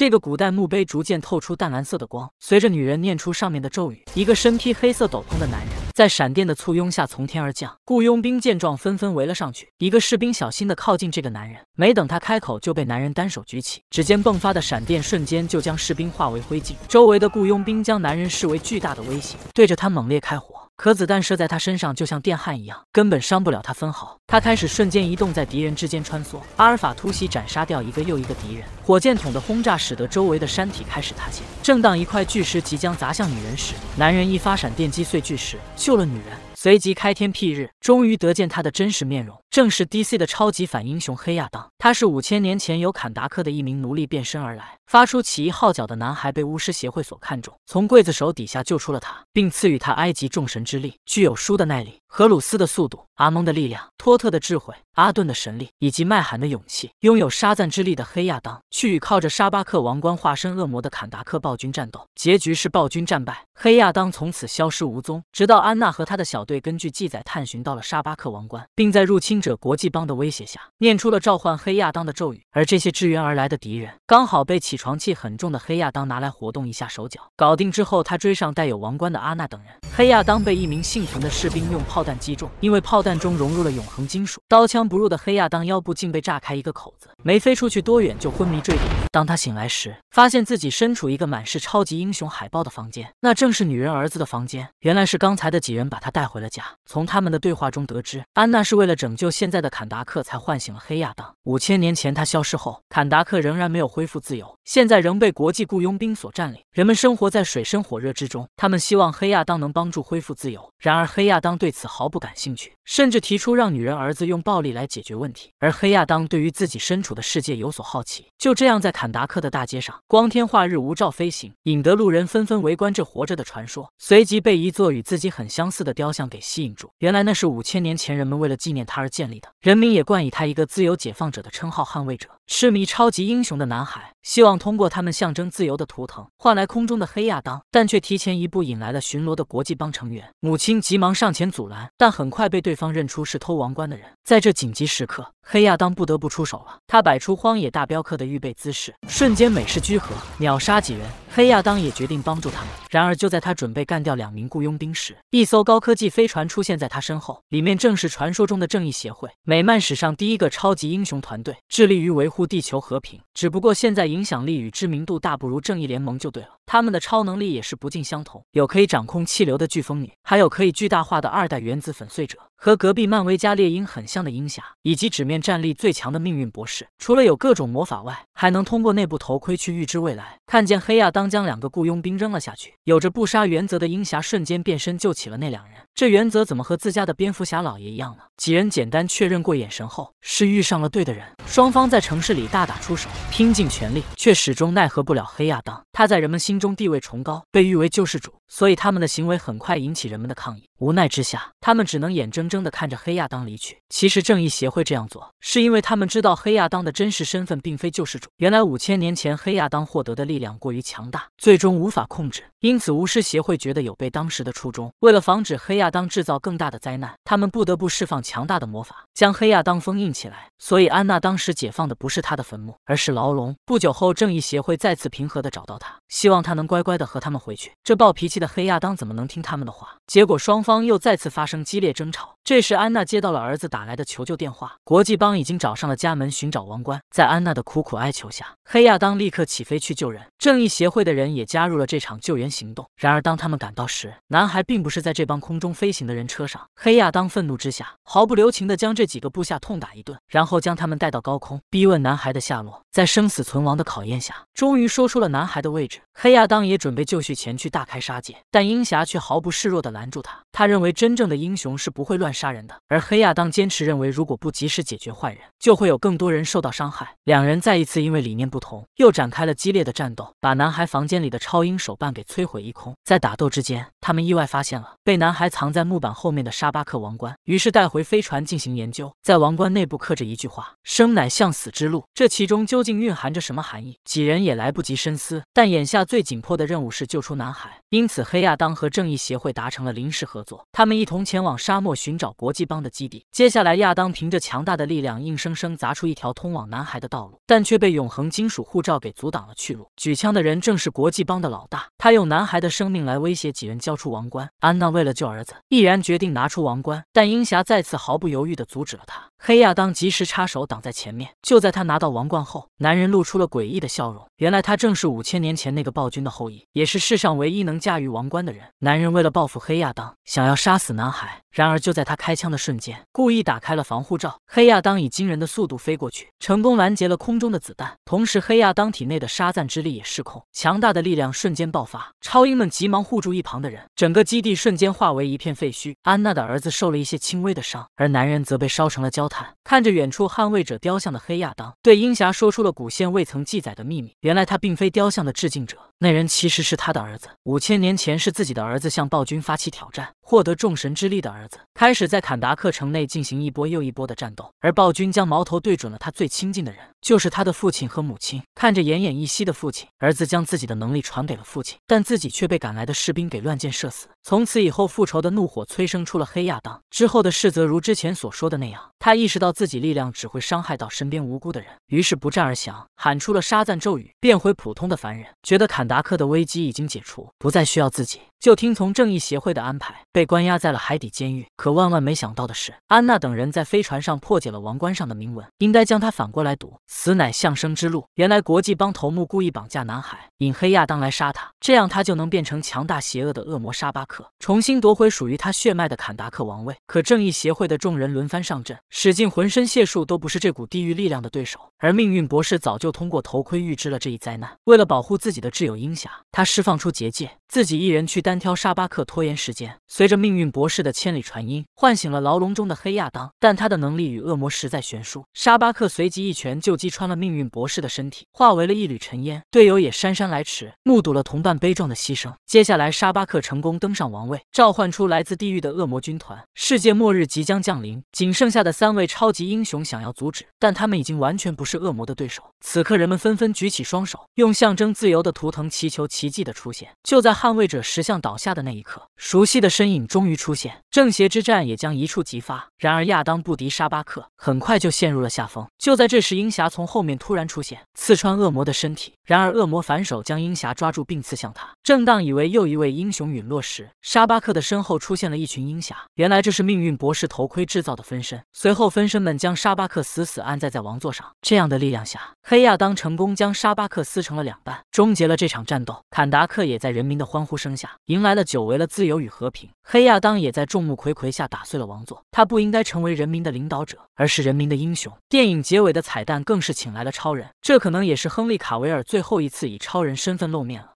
这个古代墓碑逐渐透出淡蓝色的光，随着女人念出上面的咒语，一个身披黑色斗篷的男人在闪电的簇拥下从天而降。雇佣兵见状纷纷围了上去。一个士兵小心的靠近这个男人，没等他开口就被男人单手举起，只见迸发的闪电瞬间就将士兵化为灰烬。周围的雇佣兵将男人视为巨大的威胁，对着他猛烈开火。可子弹射在他身上，就像电焊一样，根本伤不了他分毫。他开始瞬间移动，在敌人之间穿梭。阿尔法突袭，斩杀掉一个又一个敌人。火箭筒的轰炸使得周围的山体开始塌陷。正当一块巨石即将砸向女人时，男人一发闪电击碎巨石，救了女人。随即开天辟日，终于得见他的真实面容。正是 D.C. 的超级反英雄黑亚当，他是五千年前由坎达克的一名奴隶变身而来，发出起义号角的男孩被巫师协会所看中，从刽子手底下救出了他，并赐予他埃及众神之力，具有书的耐力、荷鲁斯的速度、阿蒙的力量、托特的智慧、阿顿的神力以及麦罕的勇气。拥有沙赞之力的黑亚当去与靠着沙巴克王冠化身恶魔的坎达克暴君战斗，结局是暴君战败，黑亚当从此消失无踪。直到安娜和他的小队根据记载探寻到了沙巴克王冠，并在入侵。者国际帮的威胁下，念出了召唤黑亚当的咒语，而这些支援而来的敌人刚好被起床气很重的黑亚当拿来活动一下手脚，搞定之后，他追上带有王冠的阿娜等人。黑亚当被一名幸存的士兵用炮弹击中，因为炮弹中融入了永恒金属，刀枪不入的黑亚当腰部竟被炸开一个口子。没飞出去多远就昏迷坠地。当他醒来时，发现自己身处一个满是超级英雄海报的房间，那正是女人儿子的房间。原来是刚才的几人把他带回了家。从他们的对话中得知，安娜是为了拯救现在的坎达克才唤醒了黑亚当。五千年前他消失后，坎达克仍然没有恢复自由，现在仍被国际雇佣兵所占领，人们生活在水深火热之中。他们希望黑亚当能帮助恢复自由，然而黑亚当对此毫不感兴趣。甚至提出让女人、儿子用暴力来解决问题。而黑亚当对于自己身处的世界有所好奇，就这样在坎达克的大街上，光天化日无照飞行，引得路人纷纷围观这活着的传说。随即被一座与自己很相似的雕像给吸引住，原来那是五千年前人们为了纪念他而建立的，人民也冠以他一个自由解放者的称号——捍卫者。痴迷超级英雄的男孩希望通过他们象征自由的图腾换来空中的黑亚当，但却提前一步引来了巡逻的国际帮成员。母亲急忙上前阻拦，但很快被对方认出是偷王冠的人。在这紧急时刻，黑亚当不得不出手了。他摆出荒野大镖客的预备姿势，瞬间美式居合秒杀几人。黑亚当也决定帮助他们。然而，就在他准备干掉两名雇佣兵时，一艘高科技飞船出现在他身后，里面正是传说中的正义协会——美漫史上第一个超级英雄团队，致力于维护地球和平。只不过现在影响力与知名度大不如正义联盟，就对了。他们的超能力也是不尽相同，有可以掌控气流的飓风女，还有可以巨大化的二代原子粉碎者，和隔壁漫威加猎鹰很像的鹰侠，以及纸面战力最强的命运博士。除了有各种魔法外，还能通过内部头盔去预知未来，看见黑亚当将两个雇佣兵扔了下去。有着不杀原则的鹰侠瞬间变身救起了那两人。这原则怎么和自家的蝙蝠侠老爷一样呢？几人简单确认过眼神后，是遇上了对的人。双方在城市里大打出手，拼尽全力，却始终奈何不了黑亚当。他在人们心中地位崇高，被誉为救世主。所以他们的行为很快引起人们的抗议，无奈之下，他们只能眼睁睁地看着黑亚当离去。其实正义协会这样做，是因为他们知道黑亚当的真实身份并非救世主。原来五千年前黑亚当获得的力量过于强大，最终无法控制，因此巫师协会觉得有悖当时的初衷。为了防止黑亚当制造更大的灾难，他们不得不释放强大的魔法，将黑亚当封印起来。所以安娜当时解放的不是他的坟墓，而是牢笼。不久后，正义协会再次平和地找到他，希望他能乖乖地和他们回去。这暴脾气。的黑亚当怎么能听他们的话？结果双方又再次发生激烈争吵。这时，安娜接到了儿子打来的求救电话，国际帮已经找上了家门寻找王冠。在安娜的苦苦哀求下，黑亚当立刻起飞去救人。正义协会的人也加入了这场救援行动。然而，当他们赶到时，男孩并不是在这帮空中飞行的人车上。黑亚当愤怒之下，毫不留情地将这几个部下痛打一顿，然后将他们带到高空，逼问男孩的下落。在生死存亡的考验下，终于说出了男孩的位置。黑亚当也准备就绪，前去大开杀戒，但鹰侠却毫不示弱地拦住他。他认为真正的英雄是不会乱杀人的，而黑亚当坚持认为，如果不及时解决坏人，就会有更多人受到伤害。两人再一次因为理念不同，又展开了激烈的战斗，把男孩房间里的超英手办给摧毁一空。在打斗之间，他们意外发现了被男孩藏在木板后面的沙巴克王冠，于是带回飞船进行研究。在王冠内部刻着一句话：“生乃向死之路”，这其中究竟蕴含着什么含义？几人也来不及深思，但眼下最紧迫的任务是救出男孩。因此，黑亚当和正义协会达成了临时合作，他们一同前往沙漠寻找国际帮的基地。接下来，亚当凭着强大的力量硬生生砸出一条通往男孩的道路，但却被永恒金属护照给阻挡了去路。举枪的人正是国际帮的老大，他用男孩的生命来威胁几人交。交出王冠，安娜为了救儿子，毅然决定拿出王冠，但英霞再次毫不犹豫地阻止了她。黑亚当及时插手挡在前面。就在他拿到王冠后，男人露出了诡异的笑容。原来他正是五千年前那个暴君的后裔，也是世上唯一能驾驭王冠的人。男人为了报复黑亚当，想要杀死男孩。然而就在他开枪的瞬间，故意打开了防护罩。黑亚当以惊人的速度飞过去，成功拦截了空中的子弹。同时，黑亚当体内的沙赞之力也失控，强大的力量瞬间爆发。超英们急忙护住一旁的人，整个基地瞬间化为一片废墟。安娜的儿子受了一些轻微的伤，而男人则被烧成了焦。看着远处捍卫者雕像的黑亚当，对鹰侠说出了古县未曾记载的秘密。原来他并非雕像的致敬者，那人其实是他的儿子。五千年前是自己的儿子向暴君发起挑战。获得众神之力的儿子开始在坎达克城内进行一波又一波的战斗，而暴君将矛头对准了他最亲近的人，就是他的父亲和母亲。看着奄奄一息的父亲，儿子将自己的能力传给了父亲，但自己却被赶来的士兵给乱箭射死。从此以后，复仇的怒火催生出了黑亚当。之后的事则如之前所说的那样，他意识到自己力量只会伤害到身边无辜的人，于是不战而降，喊出了沙赞咒语，变回普通的凡人。觉得坎达克的危机已经解除，不再需要自己，就听从正义协会的安排。被关押在了海底监狱。可万万没想到的是，安娜等人在飞船上破解了王冠上的铭文，应该将它反过来读，此乃向生之路。原来国际帮头目故意绑架男孩，引黑亚当来杀他，这样他就能变成强大邪恶的恶魔沙巴克，重新夺回属于他血脉的坎达克王位。可正义协会的众人轮番上阵，使尽浑身解数都不是这股地狱力量的对手。而命运博士早就通过头盔预知了这一灾难，为了保护自己的挚友鹰侠，他释放出结界，自己一人去单挑沙巴克，拖延时间。随。这命运博士的千里传音唤醒了牢笼中的黑亚当，但他的能力与恶魔实在悬殊。沙巴克随即一拳就击穿了命运博士的身体，化为了一缕尘烟。队友也姗姗来迟，目睹了同伴悲壮的牺牲。接下来，沙巴克成功登上王位，召唤出来自地狱的恶魔军团。世界末日即将降临，仅剩下的三位超级英雄想要阻止，但他们已经完全不是恶魔的对手。此刻，人们纷纷举起双手，用象征自由的图腾祈求奇迹的出现。就在捍卫者石像倒下的那一刻，熟悉的身。影。影终于出现，正邪之战也将一触即发。然而亚当不敌沙巴克，很快就陷入了下风。就在这时，鹰侠从后面突然出现，刺穿恶魔的身体。然而恶魔反手将鹰侠抓住，并刺向他。正当以为又一位英雄陨落时，沙巴克的身后出现了一群鹰侠。原来这是命运博士头盔制造的分身。随后分身们将沙巴克死死按在在王座上。这样的力量下，黑亚当成功将沙巴克撕成了两半，终结了这场战斗。坎达克也在人民的欢呼声下，迎来了久违的自由与和平。黑亚当也在众目睽睽下打碎了王座，他不应该成为人民的领导者，而是人民的英雄。电影结尾的彩蛋更是请来了超人，这可能也是亨利卡维尔最后一次以超人身份露面了。